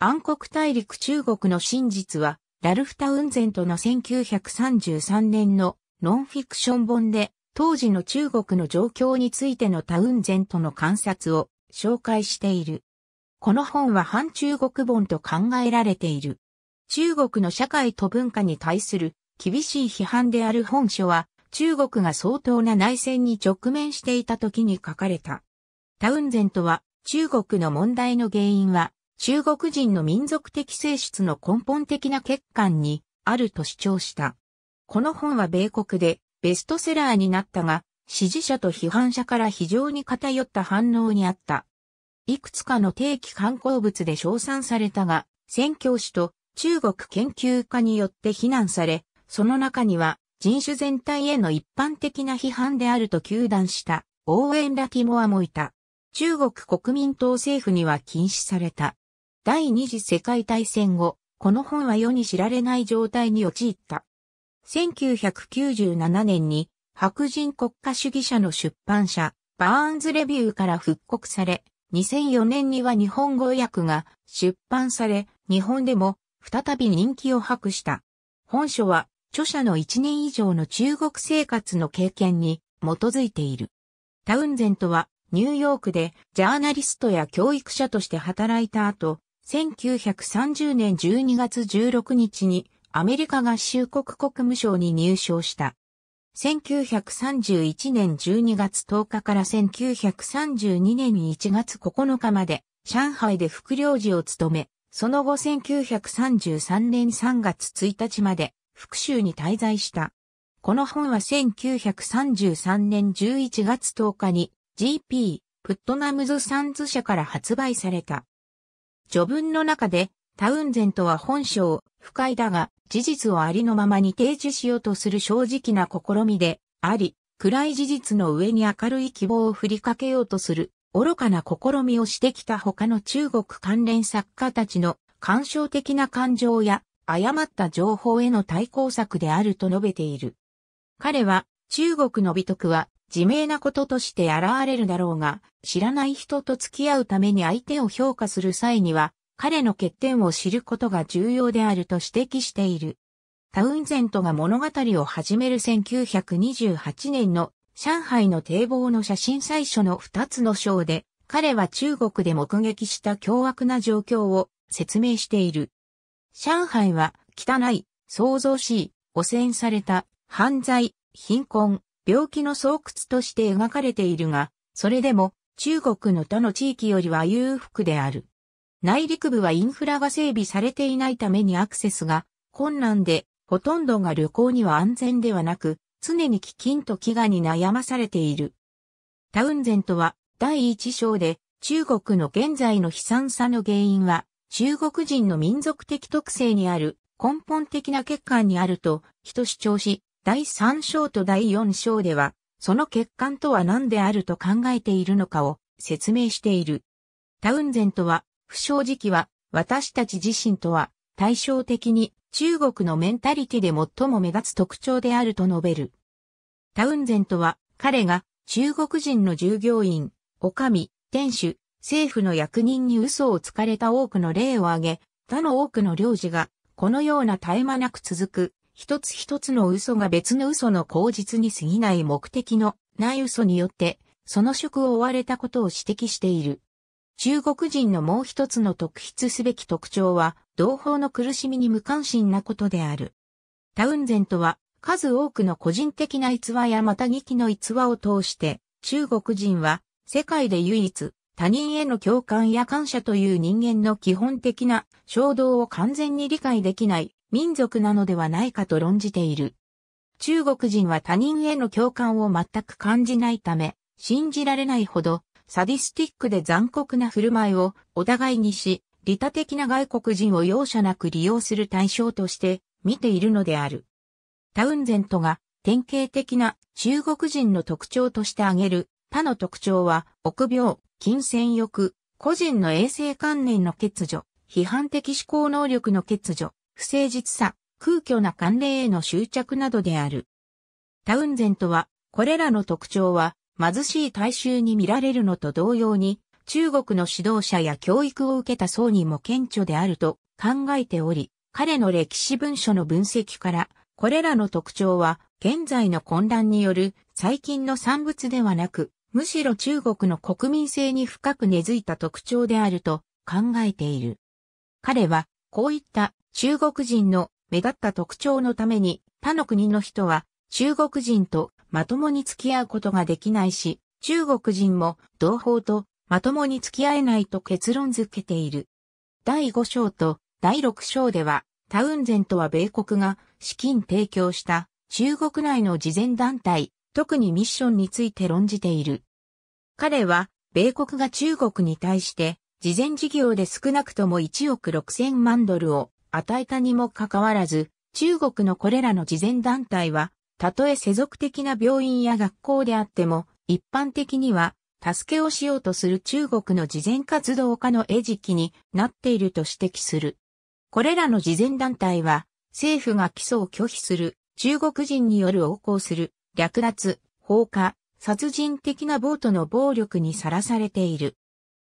暗黒大陸中国の真実は、ラルフ・タウンゼントの1933年のノンフィクション本で、当時の中国の状況についてのタウンゼントの観察を紹介している。この本は反中国本と考えられている。中国の社会と文化に対する厳しい批判である本書は、中国が相当な内戦に直面していた時に書かれた。タウンゼントは、中国の問題の原因は、中国人の民族的性質の根本的な欠陥にあると主張した。この本は米国でベストセラーになったが、支持者と批判者から非常に偏った反応にあった。いくつかの定期刊行物で称賛されたが、宣教師と中国研究家によって非難され、その中には人種全体への一般的な批判であると糾弾した応援ラティモアもいた。中国国民党政府には禁止された。第二次世界大戦後、この本は世に知られない状態に陥った。1997年に白人国家主義者の出版社、バーンズレビューから復刻され、2004年には日本語訳が出版され、日本でも再び人気を博した。本書は著者の1年以上の中国生活の経験に基づいている。タウンゼントはニューヨークでジャーナリストや教育者として働いた後、1930年12月16日にアメリカ合衆国国務省に入省した。1931年12月10日から1932年1月9日まで上海で副領事を務め、その後1933年3月1日まで復州に滞在した。この本は1933年11月10日に GP プットナムズ・サンズ社から発売された。序文の中で、タウンゼントは本性、不快だが、事実をありのままに提示しようとする正直な試みで、あり、暗い事実の上に明るい希望を振りかけようとする、愚かな試みをしてきた他の中国関連作家たちの感傷的な感情や誤った情報への対抗策であると述べている。彼は、中国の美徳は自明なこととして現れるだろうが、知らない人と付き合うために相手を評価する際には、彼の欠点を知ることが重要であると指摘している。タウンゼントが物語を始める1928年の上海の堤防の写真最初の2つの章で、彼は中国で目撃した凶悪な状況を説明している。上海は汚い、創造しい、汚染された、犯罪、貧困、病気の巣窟として描かれているが、それでも中国の他の地域よりは裕福である。内陸部はインフラが整備されていないためにアクセスが困難で、ほとんどが旅行には安全ではなく、常に飢饉と飢餓に悩まされている。タウンゼントは第一章で中国の現在の悲惨さの原因は中国人の民族的特性にある根本的な欠陥にあると人主張し、第3章と第4章では、その欠陥とは何であると考えているのかを説明している。タウンゼントは、不正直は、私たち自身とは、対照的に中国のメンタリティで最も目立つ特徴であると述べる。タウンゼントは、彼が中国人の従業員、お上、店主、政府の役人に嘘をつかれた多くの例を挙げ、他の多くの領事が、このような絶え間なく続く一つ一つの嘘が別の嘘の口実に過ぎない目的のない嘘によって、その職を追われたことを指摘している。中国人のもう一つの特筆すべき特徴は、同胞の苦しみに無関心なことである。タウンゼントは、数多くの個人的な逸話やまた劇の逸話を通して、中国人は、世界で唯一、他人への共感や感謝という人間の基本的な衝動を完全に理解できない民族なのではないかと論じている。中国人は他人への共感を全く感じないため、信じられないほど、サディスティックで残酷な振る舞いをお互いにし、利他的な外国人を容赦なく利用する対象として見ているのである。タウンゼントが典型的な中国人の特徴として挙げる他の特徴は、臆病、金銭欲、個人の衛生観念の欠如、批判的思考能力の欠如、不誠実さ、空虚な慣例への執着などである。タウンゼントは、これらの特徴は、貧しい大衆に見られるのと同様に、中国の指導者や教育を受けた層にも顕著であると考えており、彼の歴史文書の分析から、これらの特徴は、現在の混乱による最近の産物ではなく、むしろ中国の国民性に深く根付いた特徴であると考えている。彼は、こういった中国人の目立った特徴のために他の国の人は中国人とまともに付き合うことができないし、中国人も同胞とまともに付き合えないと結論づけている。第5章と第6章では、タウンゼントは米国が資金提供した中国内の慈善団体、特にミッションについて論じている。彼は、米国が中国に対して、慈善事業で少なくとも1億6 0万ドルを与えたにもかかわらず、中国のこれらの慈善団体は、たとえ世俗的な病院や学校であっても、一般的には、助けをしようとする中国の慈善活動家の餌食になっていると指摘する。これらの慈善団体は、政府が起訴を拒否する、中国人による横行する、略奪、放火、殺人的な暴徒の暴力にさらされている。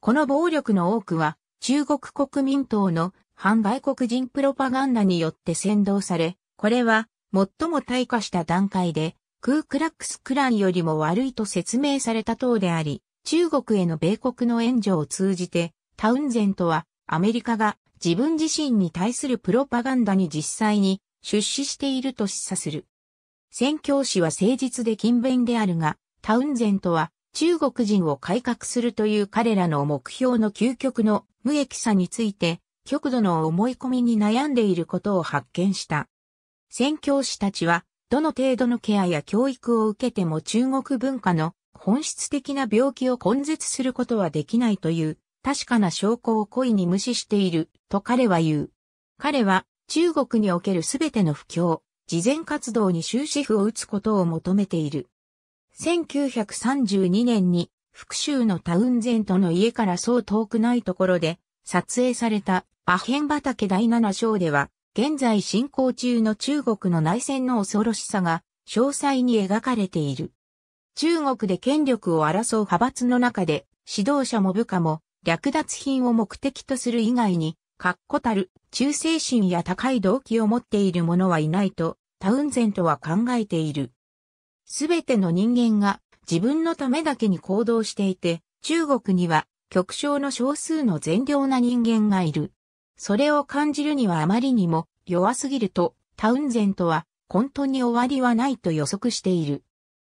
この暴力の多くは、中国国民党の反外国人プロパガンダによって先導され、これは最も退化した段階で、クークラックスクランよりも悪いと説明された等であり、中国への米国の援助を通じて、タウンゼントはアメリカが自分自身に対するプロパガンダに実際に出資していると示唆する。宣教師は誠実で勤勉であるが、タウンゼントは中国人を改革するという彼らの目標の究極の無益さについて極度の思い込みに悩んでいることを発見した。宣教師たちは、どの程度のケアや教育を受けても中国文化の本質的な病気を根絶することはできないという確かな証拠を故意に無視していると彼は言う。彼は中国におけるすべての不況、事前活動に終止符を打つことを求めている。1932年に福州のタウンゼントの家からそう遠くないところで撮影されたアヘン畑第7章では、現在進行中の中国の内戦の恐ろしさが詳細に描かれている。中国で権力を争う派閥の中で、指導者も部下も略奪品を目的とする以外に、確固たる忠誠心や高い動機を持っている者はいないと、タウンゼントは考えている。すべての人間が自分のためだけに行動していて、中国には極小の少数の善良な人間がいる。それを感じるにはあまりにも弱すぎると、タウンゼントは混沌に終わりはないと予測している。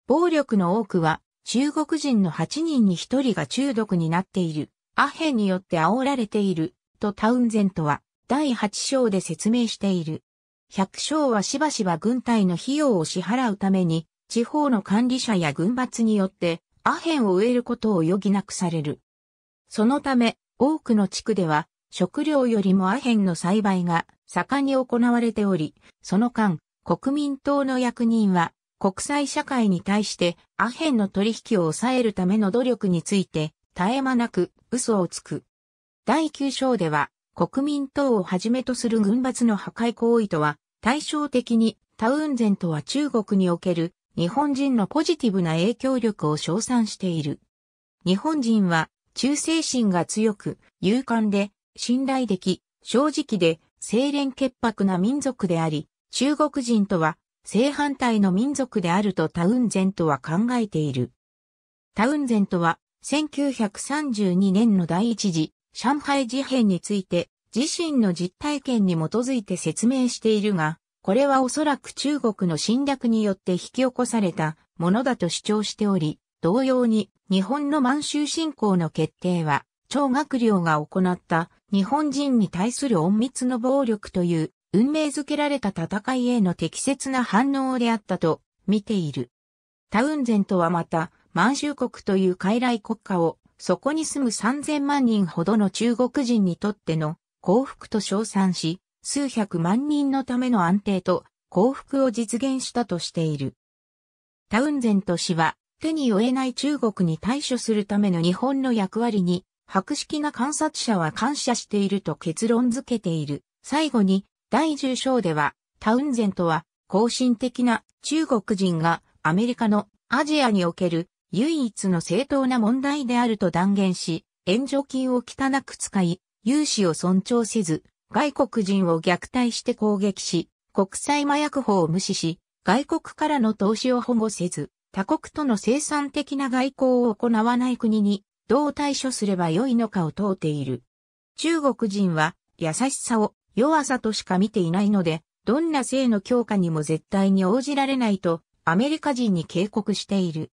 暴力の多くは中国人の8人に1人が中毒になっている。アヘンによって煽られている、とタウンゼントは第8章で説明している。百姓章はしばしば軍隊の費用を支払うために、地方の管理者や軍閥によってアヘンを植えることを余儀なくされる。そのため、多くの地区では、食料よりもアヘンの栽培が盛んに行われており、その間、国民党の役人は、国際社会に対してアヘンの取引を抑えるための努力について、絶え間なく嘘をつく。第9章では、国民党をはじめとする軍閥の破壊行為とは、対照的にタウンゼントは中国における日本人のポジティブな影響力を称賛している。日本人は忠誠心が強く、勇敢で、信頼でき、正直で、清廉潔白な民族であり、中国人とは正反対の民族であるとタウンゼントは考えている。タウンゼントは1932年の第一次上海事変について自身の実体験に基づいて説明しているが、これはおそらく中国の侵略によって引き起こされたものだと主張しており、同様に、日本の満州侵攻の決定は、超学寮が行った日本人に対する隠密の暴力という運命づけられた戦いへの適切な反応であったと見ている。タウンゼントはまた満州国という傀儡国家をそこに住む3000万人ほどの中国人にとっての幸福と称賛し、数百万人のための安定と幸福を実現したとしている。タウンゼント氏は手に負えない中国に対処するための日本の役割に、博識な観察者は感謝していると結論づけている。最後に、第10章では、タウンゼントは、後進的な中国人がアメリカのアジアにおける唯一の正当な問題であると断言し、援助金を汚く使い、融資を尊重せず、外国人を虐待して攻撃し、国際麻薬法を無視し、外国からの投資を保護せず、他国との生産的な外交を行わない国にどう対処すればよいのかを問うている。中国人は優しさを弱さとしか見ていないので、どんな性の強化にも絶対に応じられないとアメリカ人に警告している。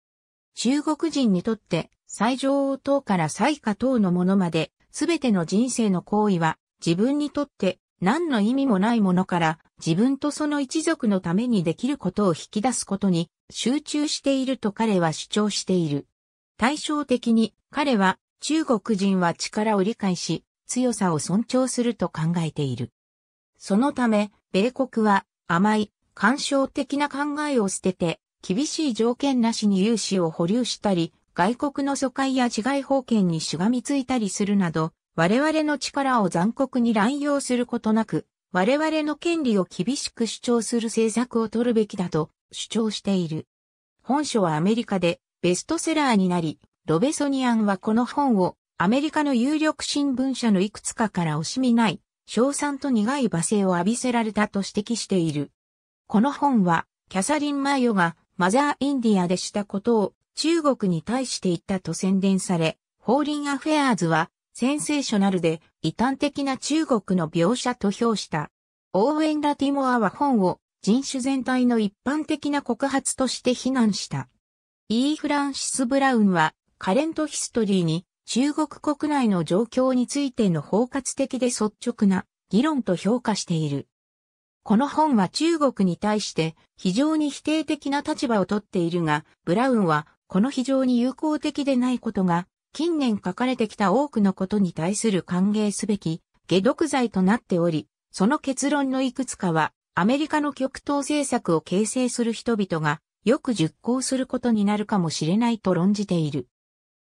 中国人にとって最上王等から最下等のものまで、全ての人生の行為は自分にとって何の意味もないものから自分とその一族のためにできることを引き出すことに集中していると彼は主張している。対照的に彼は中国人は力を理解し強さを尊重すると考えている。そのため米国は甘い干渉的な考えを捨てて厳しい条件なしに融資を保留したり外国の疎開や治外法権にしがみついたりするなど我々の力を残酷に乱用することなく、我々の権利を厳しく主張する政策を取るべきだと主張している。本書はアメリカでベストセラーになり、ロベソニアンはこの本をアメリカの有力新聞社のいくつかから惜しみない、賞賛と苦い罵声を浴びせられたと指摘している。この本は、キャサリン・マヨがマザー・インディアでしたことを中国に対して言ったと宣伝され、ホーリン・アフェアーズはセンセーショナルで異端的な中国の描写と評した。オーウェン・ラティモアは本を人種全体の一般的な告発として非難した。イー・フランシス・ブラウンはカレントヒストリーに中国国内の状況についての包括的で率直な議論と評価している。この本は中国に対して非常に否定的な立場をとっているが、ブラウンはこの非常に友好的でないことが近年書かれてきた多くのことに対する歓迎すべき解毒剤となっており、その結論のいくつかは、アメリカの極東政策を形成する人々がよく実行することになるかもしれないと論じている。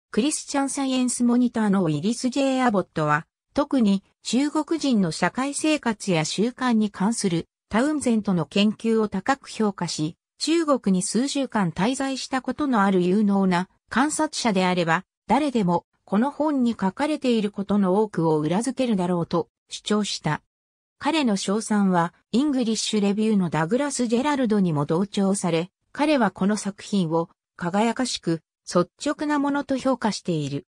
クリスチャンサイエンスモニターのイリス・ジェイアボットは、特に中国人の社会生活や習慣に関するタウンゼントの研究を高く評価し、中国に数週間滞在したことのある有能な観察者であれば、誰でもこの本に書かれていることの多くを裏付けるだろうと主張した。彼の賞賛は、イングリッシュレビューのダグラス・ジェラルドにも同調され、彼はこの作品を輝かしく率直なものと評価している。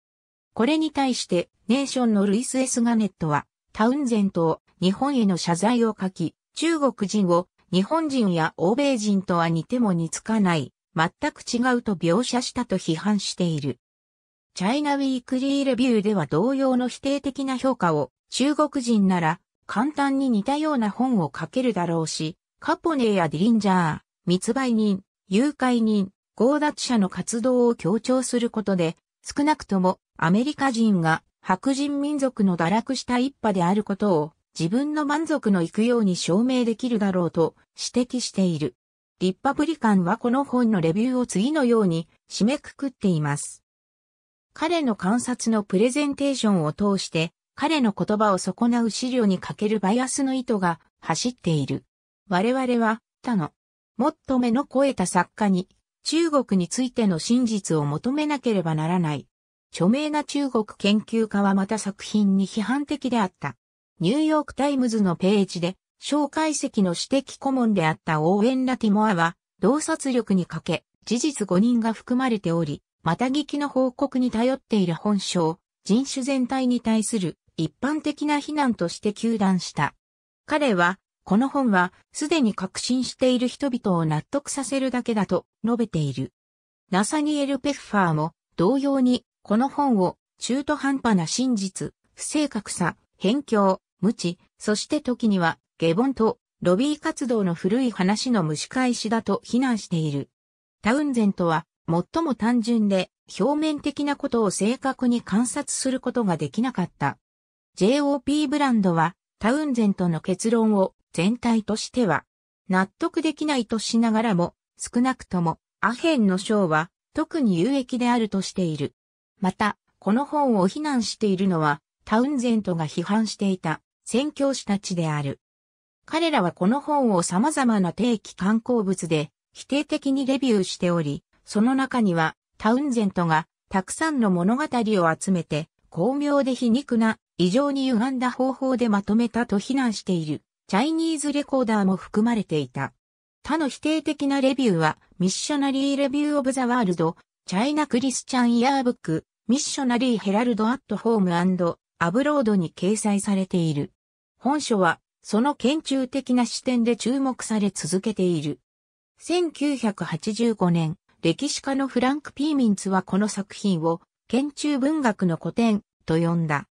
これに対して、ネーションのルイス・エスガネットは、タウンゼントを日本への謝罪を書き、中国人を日本人や欧米人とは似ても似つかない、全く違うと描写したと批判している。チャイナウィークリーレビューでは同様の否定的な評価を中国人なら簡単に似たような本を書けるだろうし、カポネーやディリンジャー、密売人、誘拐人、強奪者の活動を強調することで、少なくともアメリカ人が白人民族の堕落した一派であることを自分の満足のいくように証明できるだろうと指摘している。リッパブリカンはこの本のレビューを次のように締めくくっています。彼の観察のプレゼンテーションを通して、彼の言葉を損なう資料にかけるバイアスの意図が走っている。我々は、他の、もっと目の肥えた作家に、中国についての真実を求めなければならない。著名な中国研究家はまた作品に批判的であった。ニューヨークタイムズのページで、小解析の指摘顧問であったオーエン・ラティモアは、洞察力に欠け、事実5人が含まれており、また聞きの報告に頼っている本省、人種全体に対する一般的な非難として求断した。彼は、この本はすでに確信している人々を納得させるだけだと述べている。ナサニエル・ペッファーも同様にこの本を中途半端な真実、不正確さ、偏境、無知、そして時には下本とロビー活動の古い話の蒸し返しだと非難している。タウンゼントは最も単純で表面的なことを正確に観察することができなかった。JOP ブランドはタウンゼントの結論を全体としては納得できないとしながらも少なくともアヘンの章は特に有益であるとしている。また、この本を非難しているのはタウンゼントが批判していた宣教師たちである。彼らはこの本を様々な定期刊行物で否定的にレビューしており、その中には、タウンゼントが、たくさんの物語を集めて、巧妙で皮肉な、異常に歪んだ方法でまとめたと非難している、チャイニーズレコーダーも含まれていた。他の否定的なレビューは、ミッショナリー・レビュー・オブ・ザ・ワールド、チャイナ・クリスチャン・イヤーブック、ミッショナリー・ヘラルド・アット・ホームアブロードに掲載されている。本書は、その研究的な視点で注目され続けている。1985年、歴史家のフランク・ピーミンツはこの作品を、研中文学の古典、と呼んだ。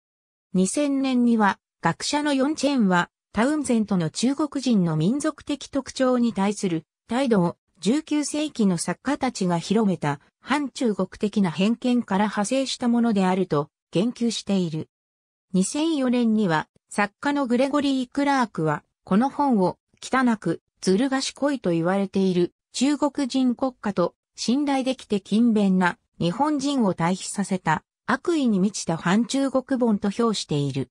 2000年には、学者のヨンチェンは、タウンゼントの中国人の民族的特徴に対する態度を19世紀の作家たちが広めた反中国的な偏見から派生したものであると言及している。2004年には作家のグレゴリー・クラークはこの本を汚くずる賢いと言われている中国人国家と信頼できて勤勉な日本人を退避させた悪意に満ちた反中国本と評している。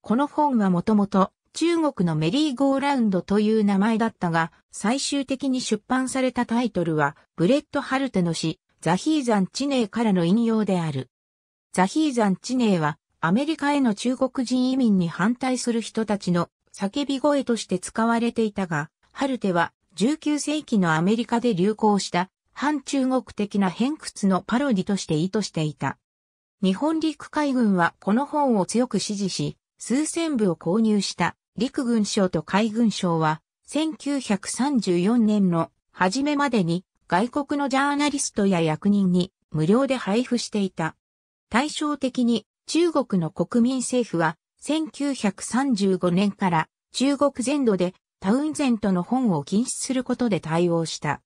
この本はもともと中国のメリーゴーラウンドという名前だったが、最終的に出版されたタイトルは、ブレット・ハルテの詩、ザヒーザン・チネーからの引用である。ザヒーザン・チネーは、アメリカへの中国人移民に反対する人たちの叫び声として使われていたが、ハルテは19世紀のアメリカで流行した反中国的な偏屈のパロディとして意図していた。日本陸海軍はこの本を強く支持し、数千部を購入した陸軍省と海軍省は、1934年の初めまでに外国のジャーナリストや役人に無料で配布していた。対照的に中国の国民政府は1935年から中国全土でタウンゼントの本を禁止することで対応した。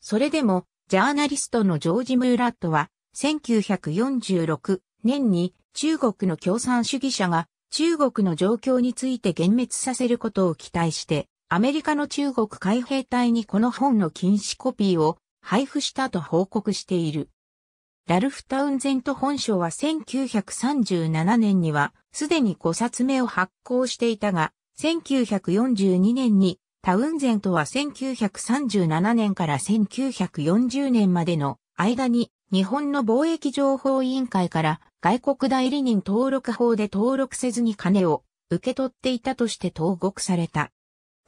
それでも、ジャーナリストのジョージ・ムーラットは、1946年に中国の共産主義者が中国の状況について幻滅させることを期待して、アメリカの中国海兵隊にこの本の禁止コピーを配布したと報告している。ラルフ・タウンゼント本省は1937年にはすでに5冊目を発行していたが、1942年にタウンゼントは1937年から1940年までの間に日本の貿易情報委員会から外国代理人登録法で登録せずに金を受け取っていたとして投獄された。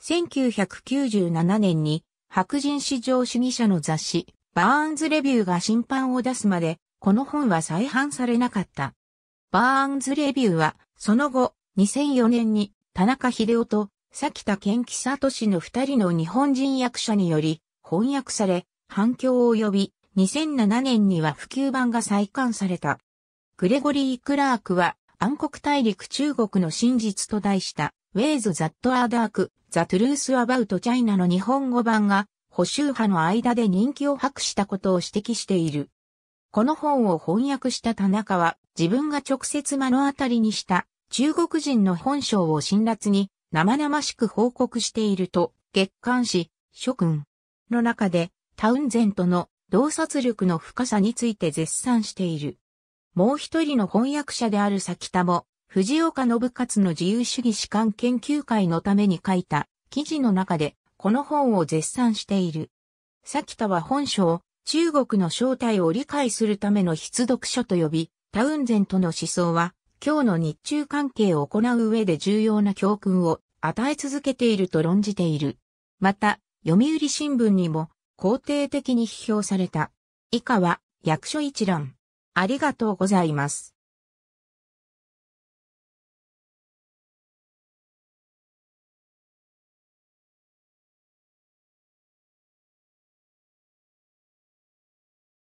1997年に白人史上主義者の雑誌バーンズレビューが審判を出すまでこの本は再版されなかった。バーンズレビューはその後2004年に田中秀夫と崎田健吉氏の二人の日本人役者により翻訳され、反響を呼び、2007年には普及版が再刊された。グレゴリー・クラークは暗黒大陸中国の真実と題した Ways That Are Dark, The Truth About China の日本語版が保守派の間で人気を博したことを指摘している。この本を翻訳した田中は自分が直接目の当たりにした中国人の本性を辛辣に生々しく報告していると、月刊誌、諸君の中で、タウンゼントの洞察力の深さについて絶賛している。もう一人の翻訳者である先田も、藤岡信勝の自由主義士官研究会のために書いた記事の中で、この本を絶賛している。先田は本書を中国の正体を理解するための必読書と呼び、タウンゼントの思想は今日の日中関係を行う上で重要な教訓を与え続けていると論じている。また、読売新聞にも肯定的に批評された。以下は役所一覧。ありがとうございます。